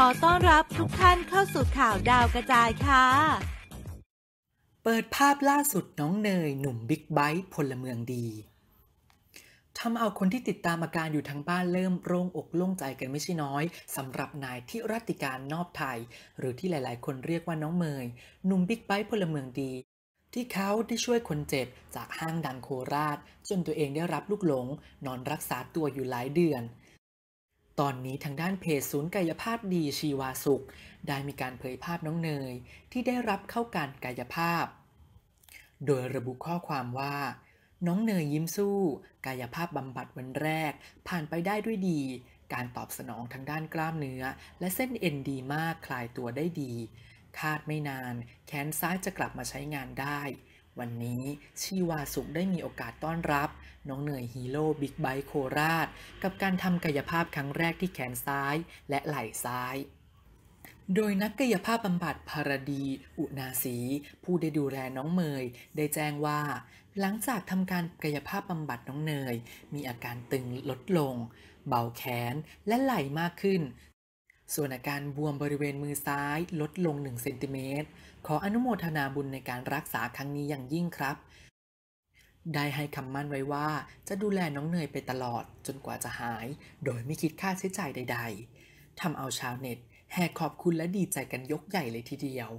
ขอต้อนรับทุกท่านเข้าสู่ข่าวดาวกระจายค่ะ เปิดภาพล่าสุดน้องเนยหนุ่มบิ๊กไบค์พลเมืองดี ทำเอาคนที่ติดตามอาการอยู่ทางบ้านเริ่มโล่งอกโล่งใจกันไม่ใช่น้อยสำหรับนายที่รัติการนอบไทย หรือที่หลายๆคนเรียกว่าน้องเมยหนุ่มบิ๊กไบค์พลเมืองดี ที่เขาได้ช่วยคนเจ็บจากห้างดังโคราช จนตัวเองได้รับลูกหลงนอนรักษาตัวอยู่หลายเดือนตอนนี้ทางด้านเพจศูนย์กายภาพดีชีวาสุข ได้มีการเผยภาพน้องเนยที่ได้รับเข้าการกายภาพ โดยระบุข้อความว่า น้องเนยยิ้มสู้ กายภาพบำบัดวันแรกผ่านไปได้ด้วยดี การตอบสนองทางด้านกล้ามเนื้อและเส้นเอ็นดีมากคลายตัวได้ดี คาดไม่นานแขนซ้ายจะกลับมาใช้งานได้วันนี้ชีวาสุขได้มีโอกาสต้อนรับ น้องเหนื่อยฮีโร่บิ๊กไบค์โคราชกับการทำกายภาพครั้งแรกที่แขนซ้ายและไหล่ซ้าย โดยนักกายภาพบำบัดภารดี อุนาสี ผู้ได้ดูแลน้องเมยได้แจ้งว่า หลังจากทำการกายภาพบำบัดน้องเนยมีอาการตึงลดลง เบาแขนและไหล่มากขึ้นส่วนอาการบวมบริเวณมือซ้ายลดลง 1 เซนติเมตร ขออนุโมทนาบุญในการรักษาครั้งนี้อย่างยิ่งครับ ได้ให้คำมั่นไว้ว่า จะดูแลน้องเนยไปตลอดจนกว่าจะหาย โดยไม่คิดค่าใช้จ่ายใดๆทำเอาชาวเน็ต แห่ขอบคุณและดีใจกันยกใหญ่เลยทีเดียว